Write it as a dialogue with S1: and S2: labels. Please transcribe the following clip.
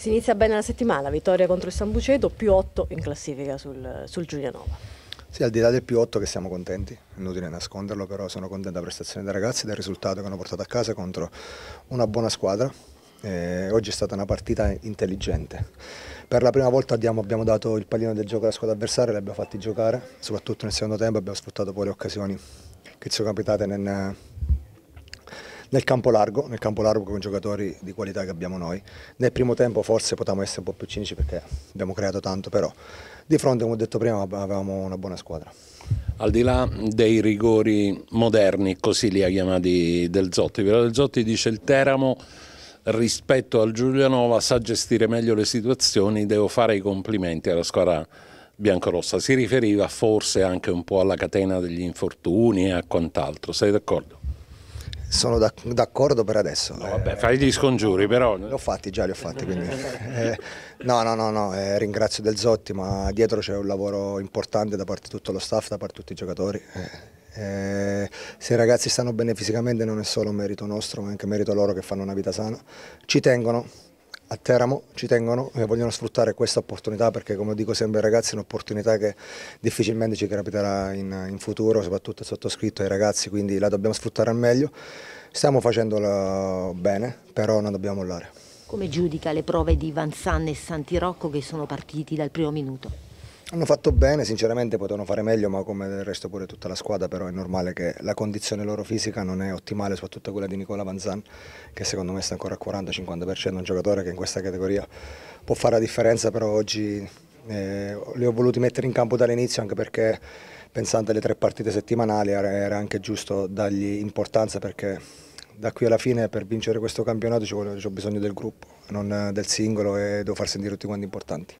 S1: Si inizia bene la settimana, vittoria contro il San Buceto, più 8 in classifica sul, sul Giulianova. Sì, al di là del più 8 che siamo contenti, inutile nasconderlo, però sono contento della prestazione dei ragazzi e del risultato che hanno portato a casa contro una buona squadra. Eh, oggi è stata una partita intelligente. Per la prima volta abbiamo, abbiamo dato il pallino del gioco alla squadra avversaria, l'abbiamo fatti giocare, soprattutto nel secondo tempo abbiamo sfruttato poi le occasioni che ci sono capitate nel, nel campo largo, nel campo largo con giocatori di qualità che abbiamo noi. Nel primo tempo forse potevamo essere un po' più cinici perché abbiamo creato tanto, però di fronte, come ho detto prima, avevamo una
S2: buona squadra. Al di là dei rigori moderni, così li ha chiamati Del Zotti, però Del Zotti dice il Teramo rispetto al Giulianova sa gestire meglio le situazioni, devo fare i complimenti alla squadra biancorossa. Si riferiva forse anche un po' alla catena degli infortuni e a quant'altro, sei d'accordo? sono
S1: d'accordo per adesso. No,
S2: vabbè, fai gli scongiuri però. Li ho fatti già, li ho fatti.
S1: Quindi, eh, no, no, no, no eh, ringrazio Del Zotti, ma dietro c'è un lavoro importante da parte di tutto lo staff, da parte di tutti i giocatori. Eh, eh se i ragazzi stanno bene fisicamente non è solo merito nostro, ma anche merito loro che fanno una vita sana. Ci tengono, a Teramo ci tengono e vogliono sfruttare questa opportunità perché come dico sempre ai ragazzi è un'opportunità che difficilmente ci capiterà in, in futuro, soprattutto sottoscritto ai ragazzi, quindi la dobbiamo sfruttare al meglio. Stiamo facendola bene, però non dobbiamo mollare. Come giudica le prove di Vanzan e Santirocco che sono partiti dal primo minuto? Hanno fatto bene, sinceramente potevano fare meglio, ma come del resto pure tutta la squadra, però è normale che la condizione loro fisica non è ottimale, soprattutto quella di Nicola Vanzan, che secondo me sta ancora al 40-50%, un giocatore che in questa categoria può fare la differenza, però oggi eh, li ho voluti mettere in campo dall'inizio anche perché pensando alle tre partite settimanali era anche giusto dargli importanza perché da qui alla fine per vincere questo campionato ho bisogno del gruppo, non del singolo e devo far sentire tutti quanti importanti.